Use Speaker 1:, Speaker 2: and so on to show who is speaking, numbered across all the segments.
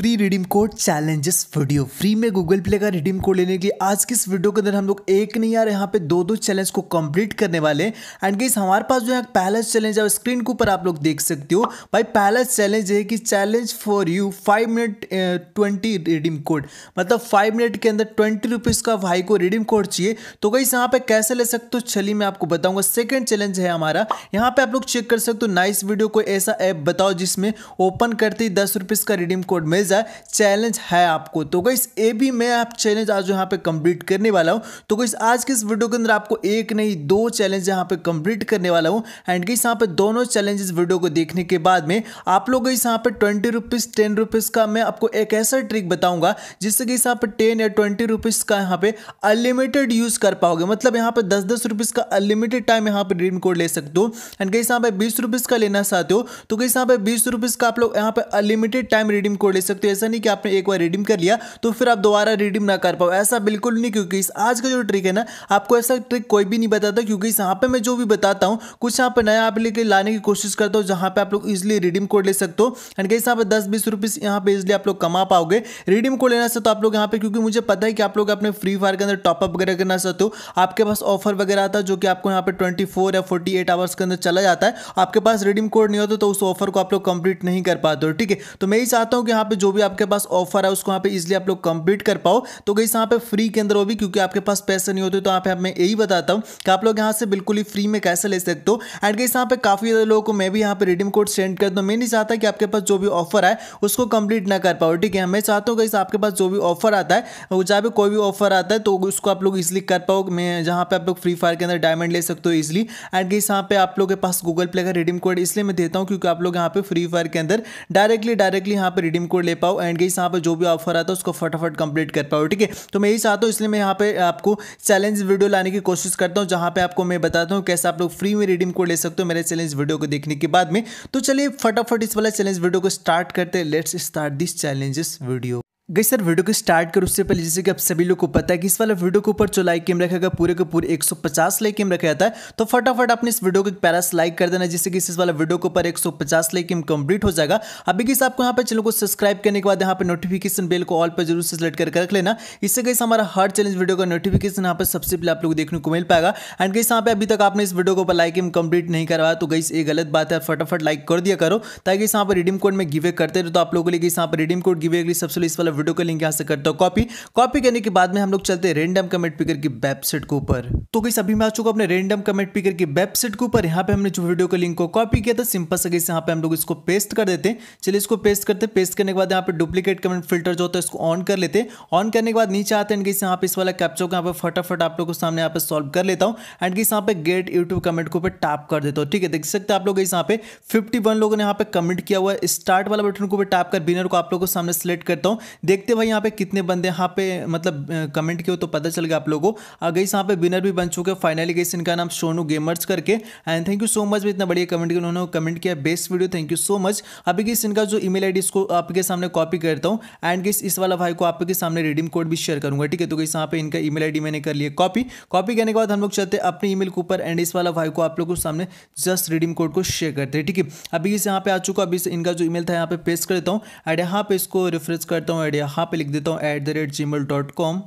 Speaker 1: free redeem code challenges video free में Google Play का redeem code लेने के लिए आज की इस वीडियो के अंदर हम लोग एक नहीं यार यहाँ पे दो दो चैलेंज को कंप्लीट करने वाले एंड गेस हमारे पास जो है पहला चैलेंज है स्क्रीन के ऊपर आप लोग देख सकते हो भाई पहला चैलेंज है कि challenge for you five minute twenty redeem code मतलब फाइव मिनट के अंदर ट्वेंटी रुपीज़ का भाई को रिडीम कोड चाहिए तो गई यहाँ पे कैसे ले सकते हो चलिए मैं आपको बताऊंगा सेकेंड चैलेंज है हमारा यहाँ पे आप लोग चेक कर सकते हो नाइस वीडियो कोई ऐसा ऐप बताओ जिसमें ओपन करते ही दस रुपीज़ का रिडीम कोड मिल इज अ चैलेंज है आपको तो गई ए भी मैं आप चैलेंज आज यहाँ पे कंप्लीट करने वाला हूँ तो गई आज के इस वीडियो के अंदर आपको एक नहीं दो चैलेंज यहाँ पे कंप्लीट करने वाला हूँ एंड गई यहाँ पे दोनों चैलेंजेस वीडियो को देखने के बाद में आप लोग इस यहाँ पे ट्वेंटी रुपीज़ टेन रुपीज़ का मैं आपको एक ऐसा ट्रिक बताऊंगा जिससे कि यहाँ पे टेन या ट्वेंटी रुपीज़ का यहाँ पे अनलिमिटेड यूज़ कर पाओगे मतलब यहाँ पे दस दस रुपीज़ का अनलिमिटेड टाइम यहाँ पे ड्रीम कोड ले सकते हो एंड कहीं यहाँ पे बीस रुपीज़ का लेना चाहते हो तो कहीं यहाँ पे बीस रुपीज़ का आप लोग यहाँ पे अनलिमिटेड टाइम रिडीम कोड ले सकते सकते हो ऐसा नहीं कि आपने एक बार रिडीम कर लिया तो फिर आप दोबारा रिडीम ना कर पाओ ऐसा बिल्कुल नहीं क्योंकि इस आज का जो ट्रिक है ना आपको ऐसा ट्रिक कोई भी नहीं बताता क्योंकि यहाँ पे मैं जो भी बताता हूँ कुछ यहाँ पे नया आप लेके लाने की कोशिश करता हूँ जहाँ पे आप लोग इजिली रिडीम कोड ले सकते हो एंड कहीं यहाँ पे दस बीस रुपीज़ यहाँ पे इजिली आप लोग कमा पाओगे रिडीम कोड लेना चाहते हो तो आप लोग यहाँ पे क्योंकि मुझे पता है कि आप लोग अपने फ्री फायर के अंदर टॉपअप वगैरह करना चाहते हो आपके पास ऑफर वगैरह आता है जो कि आपको यहाँ पे ट्वेंटी या फोर्टी आवर्स के अंदर चला जाता है आपके पास रिडीम कोड नहीं होता तो उस ऑफर को आप लोग कंप्लीट नहीं कर पाते हो ठीक है तो मैं ही चाहता हूँ कि यहाँ पे जो भी आपके पास ऑफर है उसको यहाँ पे इजिली आप लोग कंप्लीट कर पाओ तो गई यहाँ पे फ्री के अंदर हो भी क्योंकि आपके पास पैसे नहीं होते तो यहाँ पे मैं यही बताता हूँ कि आप लोग यहाँ से बिल्कुल ही फ्री में कैसे ले सकते हो एंड गई यहाँ पे काफ़ी ज़्यादा लोगों को मैं भी यहाँ पे रिडीम कोड सेंड कर दूँ मैं नहीं चाहता कि आपके पास जो भी ऑफर है उसको कंप्लीट ना कर पाओ ठीक है मैं चाहता हूँ गई आपके पास जो भी ऑफर आता है जहाँ पे कोई भी ऑफर आता है तो उसको आप लोग इजिली कर पाओ मैं जहाँ पे आप लोग फ्री फायर के अंदर डायमंड ले सकते हो इजिली एंड गई यहाँ पे आप लोग के पास गूगल प्ले का रिडीम कोड इसलिए मैं देता हूँ क्योंकि आप लोग यहाँ पे फ्री फायर के अंदर डायरेक्टली डायरेक्टली यहाँ पे रिडीम कोड ले ले पाओ एंड गई यहाँ पर जो भी ऑफर आता है उसको फटाफट कंप्लीट कर पाओ ठीक है तो मैं यही चाहता हूँ इसलिए मैं यहाँ पे आपको चैलेंज वीडियो लाने की कोशिश करता हूँ जहाँ पे आपको मैं बताता हूँ कैसे आप लोग फ्री में रिडीम कोड ले सकते हो मेरे चैलेंज वीडियो को देखने के बाद में तो चलिए फटाफट इस वाला चैलेंज वीडियो को स्टार्ट करते हैं let's start this challenges video guys sir video को स्टार्ट कर उससे पहले जैसे कि आप सभी लोग को पता है कि इस वाला वीडियो के ऊपर जो लाइक एम रखा गया पूरे के पूरे 150 लाइक एम रखा जाता है तो फटाफट अपने इस वीडियो को एक पैरास लाइक कर देना जिससे कि इस वाला वीडियो के ऊपर 150 लाइक एम कंप्लीट हो जाएगा अभी किस आपको यहाँ पर चैनल को सब्सक्राइब करने के बाद यहाँ पर नोटिफिकेशन बिल को ऑल पर जरूर से सेलेक्ट करके रख लेना इससे गई हमारा हर चैलेंज वीडियो का नोटिफिकेशन यहाँ पर सबसे पहले आप लोग देखने को मिल पाएगा एंड गई यहाँ पर अभी तक आपने इस वीडियो को ऊपर लाइक एम कंप्लीट नहीं करवाया तो गई ये गलत बात है फटाफट लाइक कर दिया करो ताकि यहाँ पर रिडीम कोड में गिवे करते रहे तो आप लोगों को लिए यहाँ पर रिडीम कोड गिवे सबसे इस वाला वीडियो का लिंक यहाँ से करता हूँ कॉपी कॉपी करने के बाद में हम लोग चलते हैं रेंडम कमेंट पिकर की वेबसाइट के ऊपर तो कहीं सभी मैं आ चुका अपने रेंडम कमेंट पिकर की वेबसाइट के ऊपर यहाँ पे हमने जो वीडियो का लिंक को कॉपी किया था सिंपल से यहाँ पे हम लोग इसको पेस्ट कर देते हैं चलिए इसको पेस्ट करते हैं पेस्ट करने के बाद यहाँ पे डुप्लीकेट कमेंट फिल्टर जो होता है इसको ऑन कर लेते हैं ऑन करने के बाद नीचे आते हैं यहाँ पे इस वाला कैप्चर को यहाँ पर फटाफट आप लोग को सामने यहाँ पे सॉल्व कर लेता हूँ एंड यहाँ पे गेट यूट्यूब कमेंट के ऊपर टैप कर देता हूँ ठीक है देख सकते आप लोग इस यहाँ पे फिफ्टी लोगों ने यहाँ पे कमेंट किया हुआ है स्टार्ट वाला बटन को टैप कर बिनर को आप लोगों को सामने सेलेक्ट करता हूँ देखते भाई यहाँ पे कितने बंदे यहाँ पे मतलब कमेंट किए तो पता चल गया आप लोगों को गई यहाँ पे विनर भी बन चुके हैं फाइनली गई इनका नाम सोनू गेमर्स करके and thank you so much भी इतना बढ़िया कमेंट किया उन्होंने कमेंट किया best video thank you so much अभी किस इनका जो ईमेल आई इसको आपके सामने कॉपी करता हूँ एंड किस इस वाला भाई को आपके सामने रिडीम कोड भी शेयर करूँगा ठीक है तो गई यहाँ पे इनका ईमेल आई मैंने कर लिया कॉपी कॉपी करने के बाद हम लोग चलते अपने ईमेल के ऊपर एंड इस वाला भाई को आप लोगों के सामने जस्ट रिडीम कोड को शेयर करते हैं ठीक है अभी इस यहाँ पे आ चुका अभी इनका जो ईमेल था यहाँ पे पेस्ट कर देता हूँ एंड यहाँ पे इसको रिफ्रेश करता हूँ मेथड यहाँ पे लिख देता हूँ at the rate gmail dot com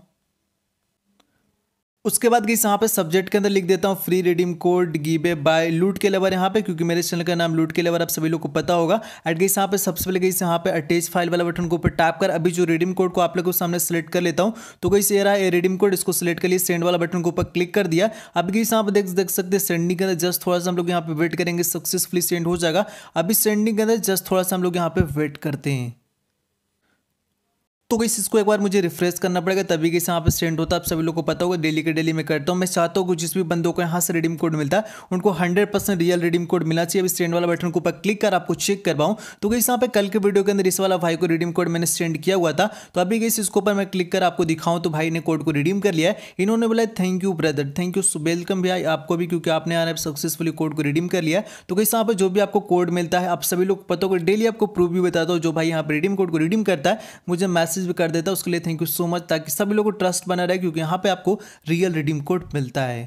Speaker 1: उसके बाद गई यहाँ पे सब्जेक्ट के अंदर लिख देता हूँ free redeem code giveaway by लूट के लेवर यहाँ पे क्योंकि मेरे चैनल का नाम लूट के लेवर आप सभी लोग को पता होगा एट गई यहाँ पे सबसे पहले गई यहाँ पे अटैच फाइल वाला बटन को ऊपर टैप कर अभी जो रिडीम कोड को आप लोगों के सामने सेलेक्ट कर लेता हूँ तो गई से रहा है रिडीम कोड इसको सिलेक्ट कर लिए सेंड वाला बटन को ऊपर क्लिक कर दिया अभी गई यहाँ पर देख देख सकते सेंडिंग के अंदर जस्ट थोड़ा सा हम लोग यहाँ पे वेट करेंगे सक्सेसफुली सेंड हो जाएगा अभी सेंडिंग के अंदर जस्ट थोड़ा सा हम लोग यहाँ पे वेट करते हैं तो गई इसको एक बार मुझे रिफ्रेश करना पड़ेगा तभी कैसे यहाँ पे सेंड होता है आप सभी लोग को पता होगा डेली के डेली मैं करता हूँ मैं चाहता हूँ कि जिस भी बंदों को यहाँ से रिडीम कोड मिलता है उनको 100 परसेंट रियल रिडीम कोड मिलना चाहिए अभी सेंड वाला बटन को ऊपर क्लिक कर आपको चेक करवाऊँ तो गई यहाँ पे कल के वीडियो के अंदर इस वाला भाई को रिडीम कोड मैंने सेंड किया हुआ था तो अभी गई इसके ऊपर मैं क्लिक कर आपको दिखाऊँ तो भाई ने कोड को रिडीम कर लिया है इन्होंने बोला thank you brother thank you welcome भाई आपको भी क्योंकि आपने यहाँ सक्सेसफुली कोड को रिडीम कर लिया तो गई यहाँ पर जो भी आपको कोड मिलता है आप सभी लोग पता होगा डेली आपको प्रूफ भी बताता हूँ जो भाई यहाँ पर रिडीम कोड को रिडीम करता है मुझे मैसेज मैसेज भी कर देता है उसके लिए थैंक यू सो मच ताकि सभी लोगों को ट्रस्ट बना रहे क्योंकि यहाँ पे आपको रियल रिडीम कोड मिलता है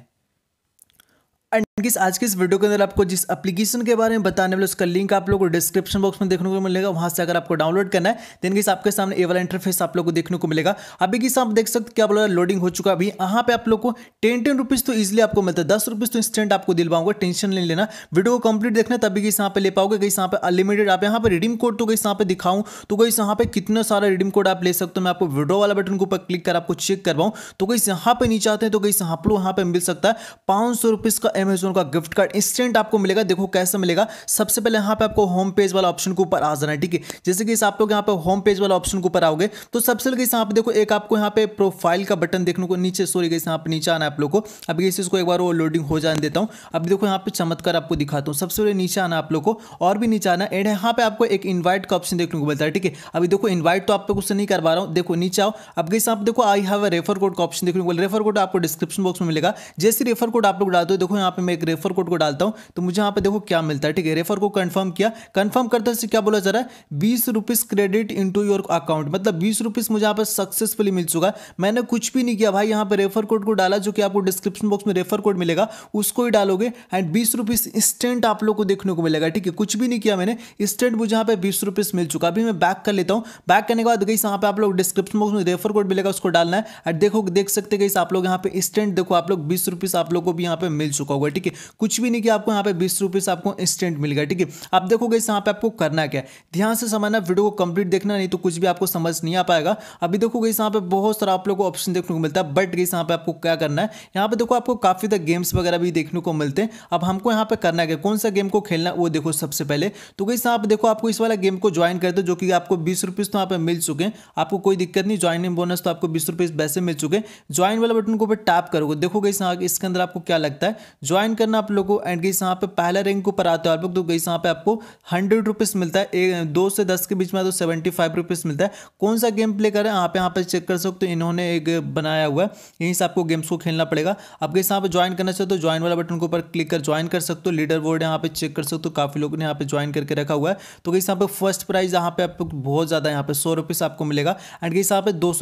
Speaker 1: इस आज के इस वीडियो के अंदर आपको जिस एप्लीकेशन के बारे में बताने वाले उसका लिंक आप लोगों को डिस्क्रिप्शन बॉक्स में देखने को मिलेगा वहां से अगर आपको डाउनलोड करना है देन किस आपके सामने ए वाला इंटरफेस आप लोगों को देखने को मिलेगा अभी किस आप देख सकते क्या बोला लोडिंग हो चुका अभी यहाँ पे आप लोग को टेन टेन रुपीज़ तो ईजिली आपको मिलता है दस रुपीज़ तो इंस्टेंट आपको दिलवाऊंगा टेंशन नहीं लेना वीडियो को कंप्लीट देखना तभी किस यहाँ पे ले पाओगे कहीं यहाँ पे अनलिमिटेड आप यहाँ पर रिडीम कोड तो कहीं यहाँ पे दिखाऊँ तो कहीं यहाँ पे कितना सारा रिडीम कोड आप ले सकते हो मैं आपको विड्रो वाला बटन के ऊपर क्लिक कर आपको चेक करवाऊँ तो कहीं यहाँ पे नीचे आते हैं तो कहीं यहाँ पर यहाँ पे मिल सकता है पाँच सौ रुपीज़ का अमेजोन थाउजेंड का गिफ्ट कार्ड इंस्टेंट आपको मिलेगा देखो कैसे मिलेगा सबसे पहले यहाँ पे आपको होम पेज वाला ऑप्शन के ऊपर आ जाना है ठीक है जैसे कि आप लोग यहाँ पे होम पेज वाला ऑप्शन के ऊपर आओगे तो सबसे पहले यहाँ पे देखो एक आपको यहाँ पे प्रोफाइल का बटन देखने को नीचे सॉरी गई यहाँ पर नीचे आना आप लोग को अभी इस चीज़ को एक बार वो लोडिंग हो जाने देता हूँ अभी देखो यहाँ पे चमत्कार आपको दिखाता हूँ सबसे पहले नीचे आना आप लोग को और भी नीचे आना एंड यहाँ पे आपको एक इन्वाइट का ऑप्शन देखने को मिलता है ठीक है अभी देखो इन्वाइट तो आप लोग उससे नहीं कर पा रहा हूँ देखो नीचे आओ अब गई आप देखो I have a refer code का ऑप्शन देखने को रेफर कोड आपको डिस्क्रिप्शन बॉक्स में मिलेगा जैसे रेफर कोड आप लोग डाल दो देखो यहाँ पे मैं एक रेफर कोड को डालता हूँ तो मुझे यहाँ पे देखो क्या मिलता है ठीक है रेफर को कंफर्म किया कंफर्म करते से क्या बोला जा रहा है बीस rupees credit into your account मतलब बीस रुपीज़ मुझे यहाँ पर सक्सेसफुली मिल चुका है मैंने कुछ भी नहीं किया भाई यहाँ पर रेफर कोड को डाला जो कि आपको डिस्क्रिप्शन बॉक्स में रेफर कोड मिलेगा उसको ही डालोगे एंड बीस रुपीज़ इंस्टेंट आप लोग को देखने को मिलेगा ठीक है कुछ भी नहीं किया मैंने इंस्टेंट मुझे यहाँ पे बीस रुपीज़ मिल चुका अभी मैं बैक कर लेता हूँ बैक करने के बाद गई यहाँ पे आप लोग डिस्क्रिप्शन बॉक्स में रेफर कोड मिलेगा उसको डालना है एंड देखो देख सकते गई आप लोग यहाँ पे इंस्टेंट देखो आप लोग बीस रुपीज़ आप लोग को भी यहाँ पे मिल चुका होगा ठीक है कुछ भी नहीं किया आपको यहाँ पे बीस रुपीज़ आपको इंस्टेंट मिल गया ठीक है आप देखोगे इस यहाँ पे आपको करना क्या है ध्यान से समझना वीडियो को कंप्लीट देखना नहीं तो कुछ भी आपको समझ नहीं आ पाएगा अभी देखोगे इस यहाँ पे बहुत सारा आप लोग को ऑप्शन देखने को मिलता है बट इस यहाँ पे आपको क्या करना है यहाँ पे देखो आपको काफ़ी तक गेम्स वगैरह भी देखने को मिलते हैं अब हमको यहाँ पे करना क्या कौन सा गेम को खेलना वो देखो सबसे पहले तो गई यहाँ पे देखो आपको इस वाला गेम को ज्वाइन कर दो जो कि आपको बीस रुपीज़ तो यहाँ पे मिल चुके हैं आपको कोई दिक्कत नहीं ज्वाइनिंग बोनस तो आपको बीस रुपीज़ वैसे मिल चुके हैं ज्वाइन वाला बटन को टैप करोगे देखोगे इसके अंदर आपको क्या लगता है ज्वाइन ज्वाइन करना आप लोगों को एंड गईस यहाँ पे पहला रैंक ऊपर आते हो आप लोग तो गई यहाँ पे आपको हंड्रेड रुपीज़ मिलता है एक दो से दस के बीच में तो सेवेंटी फाइव रुपीज़ मिलता है कौन सा गेम प्ले करें आप यहाँ पे चेक कर सकते हो इन्होंने एक बनाया हुआ है यहीं से आपको गेम्स को खेलना पड़ेगा आप गई यहाँ पे ज्वाइन करना चाहते हो ज्वाइन वाला बटन के ऊपर क्लिक कर ज्वाइन कर सकते हो लीडर बोर्ड यहाँ पे चेक कर सकते हो काफ़ी लोगों ने यहाँ पे ज्वाइन करके रखा हुआ है तो गई यहाँ पे फर्स्ट प्राइज यहाँ पे आपको बहुत ज़्यादा यहाँ पे सौ रुपीज़ आपको मिलेगा एंड गई यहाँ पे दो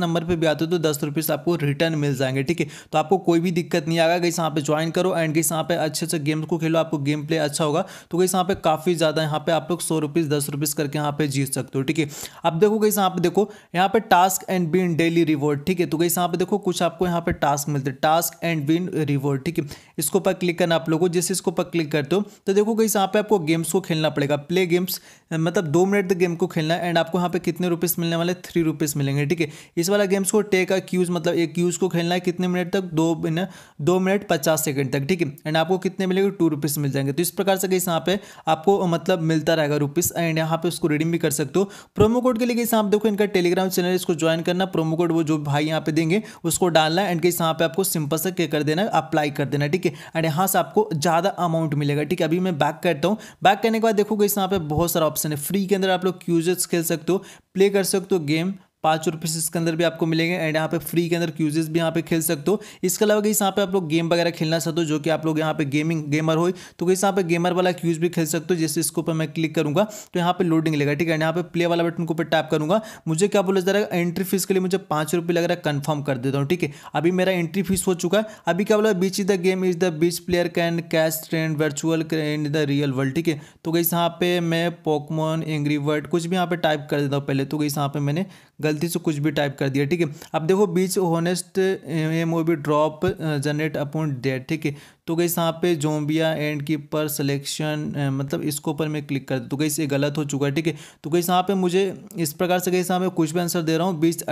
Speaker 1: नंबर पर भी आते हो तो दस आपको रिटर्न मिल जाएंगे ठीक है तो आपको कोई भी दिक्कत नहीं आएगा गई यहाँ पे ज्वाइन करो एंड एंड गई यहाँ पे अच्छे अच्छे गेम्स को खेलो आपको गेम प्ले अच्छा होगा तो गई यहाँ पे काफ़ी ज़्यादा यहाँ पे आप लोग सौ रुपीज़ दस रुपीज़ करके यहाँ पे जीत सकते हो ठीक है अब देखो गई यहाँ पे देखो यहाँ पे task and win daily reward ठीक है तो गई यहाँ पे देखो कुछ आपको यहाँ पे टास्क मिलते टास्क एंड विन रिवॉर्ड ठीक है इसको पर क्लिक करना आप लोगों को जैसे इसको पर क्लिक करते हो तो देखो गई यहाँ पे आपको गेम्स को खेलना पड़ेगा प्ले गेम्स मतलब दो मिनट तक गेम को खेलना है एंड आपको यहाँ पे कितने रुपीज़ मिलने वाले थ्री रुपीज़ मिलेंगे ठीक है इस वाला गेम्स को टेक अ क्यूज़ मतलब एक क्यूज़ को खेलना है कितने मिनट तक दो मिनट दो मिनट पचास सेकंड तक ठीक है ठीक है एंड आपको कितने मिलेंगे टू रुपीस मिल जाएंगे तो इस प्रकार से गई यहाँ पे आपको मतलब मिलता रहेगा रुपीस एंड यहाँ पे उसको रिडीम भी कर सकते हो प्रोमो कोड के लिए गई आप देखो इनका टेलीग्राम चैनल इसको ज्वाइन करना प्रोमो कोड वो जो भाई यहाँ पे देंगे उसको डालना एंड कहीं यहाँ पे आपको सिंपल से क्या कर देना अप्लाई कर देना ठीक है एंड यहाँ से आपको ज़्यादा अमाउंट मिलेगा ठीक है अभी मैं बैक करता हूँ बैक करने के बाद देखो गई यहाँ पे बहुत सारा ऑप्शन है फ्री के अंदर आप लोग क्यूजेस खेल सकते हो प्ले कर सकते हो गेम पाँच रुपये से इसके अंदर भी आपको मिलेंगे एंड यहाँ पे फ्री के अंदर क्यूजेस भी यहाँ पे खेल सकते हो इसके अलावा कहीं यहाँ पे आप लोग गेम वगैरह खेलना चाहते हो जो कि आप लोग यहाँ पे गेमिंग गेमर हो तो कहीं यहाँ पे गेमर वाला क्यूज भी खेल सकते हो जैसे इसके ऊपर मैं क्लिक करूँगा तो यहाँ पे लोडिंग लेगा ठीक है एंड यहाँ पे प्ले वाला बटन के ऊपर टैप करूँगा मुझे क्या बोला जा रहा है एंट्री फीस के लिए मुझे पाँच रुपये लग रहा है कन्फर्म कर देता हूँ ठीक है अभी मेरा एंट्री फीस हो चुका है अभी क्या बोला beach is the game is the beach player can cash trend virtual in the real world ठीक है तो कहीं यहाँ पे मैं पॉकमोन एंग्री वर्ड कुछ भी यहाँ पे टाइप कर देता हूँ पहले तो कहीं यहाँ पे मैंने गलती से कुछ भी टाइप कर दिया ठीक है अब देखो beach honest M O B drop generate upon date ठीक है तो गई यहाँ पे जोम्बिया एंड की पर सिलेक्शन मतलब इसको पर मैं क्लिक कर तो गई ये गलत हो चुका है ठीक है तो गई यहाँ पे मुझे इस प्रकार से गई यहाँ पे कुछ भी आंसर दे रहा हूँ beach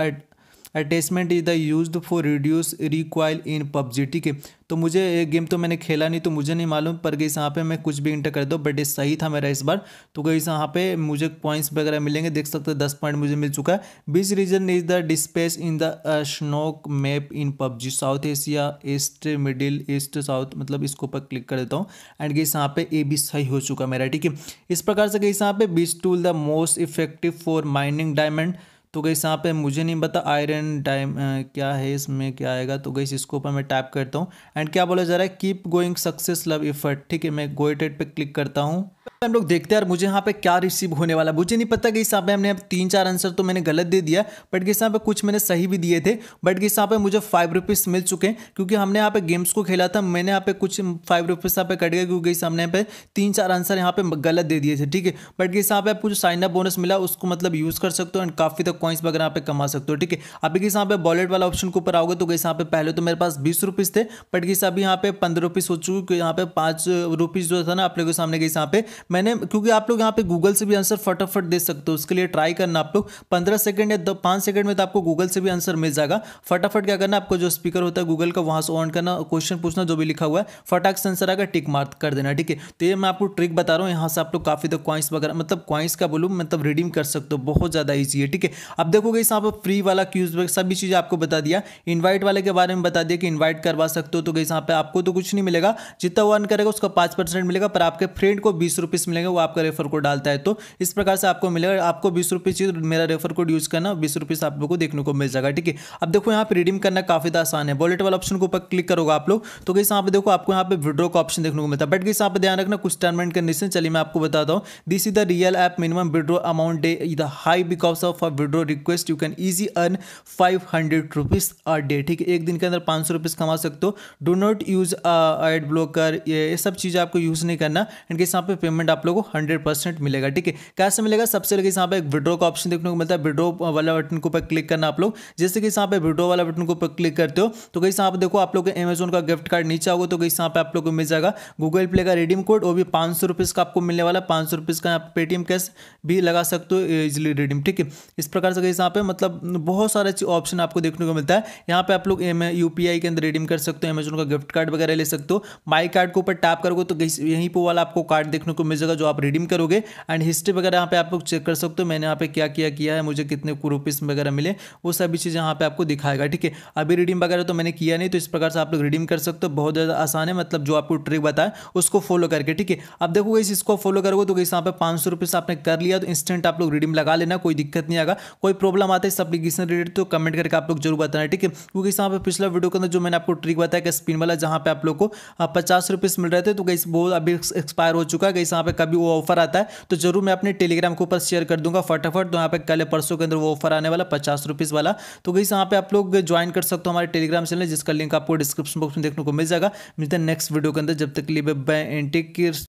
Speaker 1: attachment is the use for reduce recoil in PUBG ठीक है तो मुझे ये गेम तो मैंने खेला नहीं तो मुझे नहीं मालूम पर गई यहाँ पे मैं कुछ भी इंटर कर दो बट ये सही था मेरा इस बार तो गई यहाँ पे मुझे पॉइंट्स वगैरह मिलेंगे देख सकते हैं दस पॉइंट मुझे मिल चुका है beach region is the this place in the snow map in PUBG South Asia east Middle East south मतलब इसको ऊपर क्लिक कर देता हूँ एंड गई यहाँ पे ए भी सही हो चुका मेरा ठीक है इस प्रकार से गई यहाँ पे best tool the most effective for mining diamond तो गई यहाँ पे मुझे नहीं पता आयरन टाइम क्या है इसमें क्या आएगा तो गई इसको ऊपर मैं टाइप करता हूँ एंड क्या बोला जा रहा है keep going success love effort ठीक है मैं गोइटेड पे क्लिक करता हूँ हम लोग देखते हैं यार मुझे यहाँ पे क्या रिसीव होने वाला मुझे नहीं पता कि इस पे हमने अब तीन चार आंसर तो मैंने गलत दे दिया बट कि यहाँ पे कुछ मैंने सही भी दिए थे बट कि यहाँ पे मुझे फाइव रुपीस मिल चुके हैं क्योंकि हमने यहाँ पे गेम्स को खेला था मैंने यहाँ पे कुछ फाइव रुपीस यहाँ पे कट गया क्योंकि इस हमने यहाँ पे तीन चार आंसर यहाँ पे गलत दे दिए थे ठीक है बट कि यहाँ पे आपको जो साइन अप बोनस मिला उसको मतलब यूज़ कर सकते हो एंड काफ़ी तक कॉइन्स वगैरह यहाँ पे कमा सकते हो ठीक है अभी किस यहाँ पे वॉलेट वाला ऑप्शन के ऊपर आओगे तो कैसे यहाँ पे पहले तो मेरे पास बीस रुपीज़ थे बट किस अभी यहाँ पे पंद्रह रुपीज़ हो क्योंकि यहाँ पे पाँच रुपीज़ जो था ना आप लोगों के सामने कैसे यहाँ पे मैंने क्योंकि आप लोग यहाँ पे गूगल से भी आंसर फटाफट दे सकते हो उसके लिए ट्राई करना आप लोग पंद्रह सेकंड या पाँच सेकंड में तो आपको गूगल से भी आंसर मिल जाएगा फटाफट क्या करना आपको जो स्पीकर होता है गूगल का वहाँ से ऑन करना क्वेश्चन पूछना जो भी लिखा हुआ है फटाक से आंसर आकर टिक मार्क कर देना ठीक है तो ये मैं आपको ट्रिक बता रहा हूँ यहाँ से आप लोग काफ़ी तक तो क्वाइंस वगैरह मतलब क्वाइंस का बोलूँ मतलब रिडीम कर सकते हो बहुत ज़्यादा ईजी है ठीक है अब देखोगे यहाँ पर फ्री वाला क्यूज सभी चीज़ें आपको बता दिया इन्वाइट वाले के बारे में बता दिया कि इन्वाइट करवा सकते हो तो गई यहाँ पर आपको तो कुछ नहीं मिलेगा जितना वो अर्न करेगा उसका पाँच परसेंट मिलेगा पर आपके फ्रेंड को बीस रुपीज़ मिलेगा वो आपका रेफर कोड डालता है तो इस प्रकार से आपको मिलेगा आपको बीस रुपीज़ मेरा रेफर कोड यूज़ करना बीस रुपीस आप लोग को देखने को मिल जाएगा ठीक है अब देखो यहाँ पर रिडीम करना काफ़ी तो आसान है वॉलेट वाला ऑप्शन के ऊपर क्लिक करोगे आप लोग तो गई यहाँ देखो आपको यहाँ पर विड्रो का ऑप्शन देखने को मिलता है बट गई यहाँ पर ध्यान रखना कुछ टर्म एंड कंडीशन चलिए मैं आपको बताता हूँ this is the real app minimum withdraw amount day is the high because of withdraw draw request you can easy earn five hundred rupees a day ठीक है एक दिन के अंदर पाँच सौ रुपीज़ कमा सकते हो do not use ad blocker ये सब चीज़ें आपको यूज़ नहीं करना इनके यहाँ पे पेमेंट आप लोग को हंड्रेड परसेंट मिलेगा ठीक है कैसे मिलेगा सबसे लगे यहाँ पे एक विड्रो का ऑप्शन देखने को मिलता है विड्रो वाला बटन को ऊपर क्लिक करना आप लोग जैसे कि यहाँ पे विड्रो वाला बटन को ऊपर क्लिक करते हो तो कहीं यहाँ पर देखो आप लोग अमेजोन का गिफ्ट कार्ड नीचे होगा तो कहीं यहाँ पे आप लोग को मिल जाएगा गूगल प्ले का रिडीम कोड वो भी पाँच सौ रुपीज़ का आपको मिलने वाला पाँच सौ रुपीज़ का यहाँ पे पेटीएम कैश भी लगा सकते हो इजिली रिडीम ठीक है इस प्रकार कर सकते हैं यहाँ पे मतलब बहुत सारे अच्छे ऑप्शन आपको देखने को मिलता है यहाँ पे आप लोग एम यू के अंदर रिडीम कर सकते हो अमेजोन का गिफ्ट कार्ड वगैरह ले सकते हो माई कार्ड के ऊपर टैप करोगे तो यहीं पर वाला आपको कार्ड देखने को मिल जाएगा जो आप रिडीम करोगे एंड हिस्ट्री वगैरह यहाँ पे आप लोग चेक कर सकते हो मैंने यहाँ पे क्या किया किया है मुझे कितने रुपीस वगैरह मिले वो सभी चीज़ यहाँ पे आपको दिखाएगा ठीक है अभी रिडीम वगैरह तो मैंने किया नहीं तो इस प्रकार से आप लोग रिडीम कर सकते हो बहुत ज़्यादा आसान है मतलब जो आपको ट्रिक बताया उसको फॉलो करके ठीक है अब देखो इसको फॉलो करोगे तो कहीं यहाँ पे पाँच सौ आपने कर लिया तो इंस्टेंट आप लोग रिडीम लगा लेना कोई दिक्कत नहीं आएगा कोई प्रॉब्लम आता है इस अपलीकेशन रिलेटेड तो कमेंट करके आप लोग जरूर बताना ठीक है क्योंकि यहाँ पर पिछला वीडियो के अंदर जो मैंने आपको ट्रिक बताया कि स्पिन वाला जहाँ पे आप लोग को पचास रुपीस मिल रहे थे तो गई वो अभी एक्सपायर हो चुका है गई यहाँ पे कभी वो ऑफर आता है तो जरूर मैं अपने टेलीग्राम के ऊपर शेयर कर दूंगा फटाफट तो यहाँ पे कल परसों के अंदर वो ऑफर आने वाला पचास रुपीज़ वाला तो गई यहाँ पे आप लोग ज्वाइन कर सकते हो हमारे टेलीग्राम चैनल जिसका लिंक आपको डिस्क्रिप्शन बॉक्स में देखने को मिल जाएगा मिलते हैं नेक्स्ट वीडियो के अंदर जब तक लिए बाय एंटेक